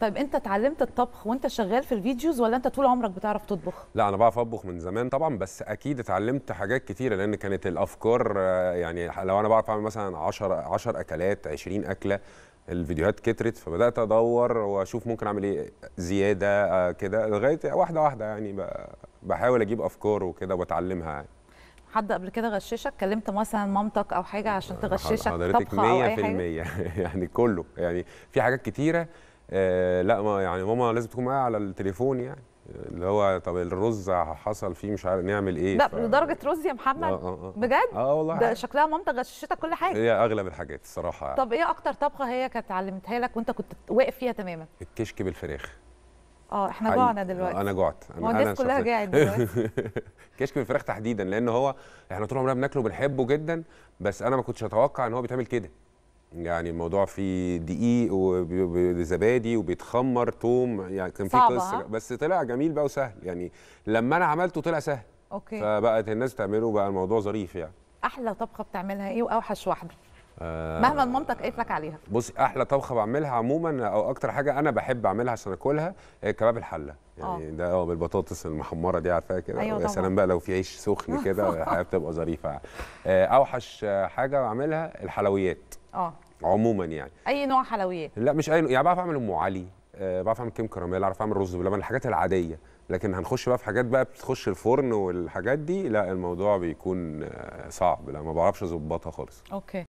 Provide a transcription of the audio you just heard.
طيب انت اتعلمت الطبخ وانت شغال في الفيديوز ولا انت طول عمرك بتعرف تطبخ لا انا بعرف اطبخ من زمان طبعا بس اكيد اتعلمت حاجات كتيره لان كانت الافكار آه، يعني لو انا بعرف اعمل مثلا 10 10 اكلات 20 اكله الفيديوهات كترت فبدات ادور واشوف ممكن اعمل ايه زياده آه، كده لغايه واحده واحده يعني بحاول اجيب افكار وكده واتعلمها يعني حد قبل كده غششك كلمت مثلا مامتك او حاجه عشان تغششك طبخه او اي حاجه حضرتك 100% يعني كله يعني في حاجات كتيره آه لا ما يعني ماما لازم تكون معايا على التليفون يعني اللي هو طب الرز حصل فيه مش عارف نعمل ايه لا ف... لدرجه رز يا محمد آه آه. آه،, آه. بجد اه والله ده شكلها مامتك غششتك كل حاجه هي اغلب الحاجات الصراحه يعني. طب ايه اكتر طبخه هي كانت علمتها لك وانت كنت واقف فيها تماما الكشك بالفراخ اه احنا جوعنا دلوقتي آه، انا جوعت انا الناس كلها جاعت دلوقتي كشك بالفراخ تحديدا لان هو احنا طول عمرنا بناكله بنحبه جدا بس انا ما كنتش اتوقع ان هو بيتعمل كده يعني الموضوع فيه دقيق وزبادي وبيتخمر توم يعني كان في قصه بس طلع جميل بقى وسهل يعني لما انا عملته طلع سهل اوكي فبقت الناس تعمله بقى الموضوع ظريف يعني احلى طبخه بتعملها ايه واوحش واحده آه مهما مامتك قالت لك عليها بصي احلى طبخه بعملها عموما او اكتر حاجه انا بحب اعملها عشان اكلها كباب الحله يعني أوه. ده اه بالبطاطس المحمره دي عارفاها كده أيوة يا سلام بقى لو في عيش سخن كده الحياه بتبقى ظريفه آه، اوحش حاجه بعملها الحلويات اه عموما يعني اي نوع حلويات لا مش اي نوع يعني بعرف اعمل ام علي أه بعرف اعمل كيم كراميل اعرف اعمل رز بلبن الحاجات العاديه لكن هنخش بقى في حاجات بقى بتخش الفرن والحاجات دي لا الموضوع بيكون آه، صعب لا ما بعرفش اظبطها خالص اوكي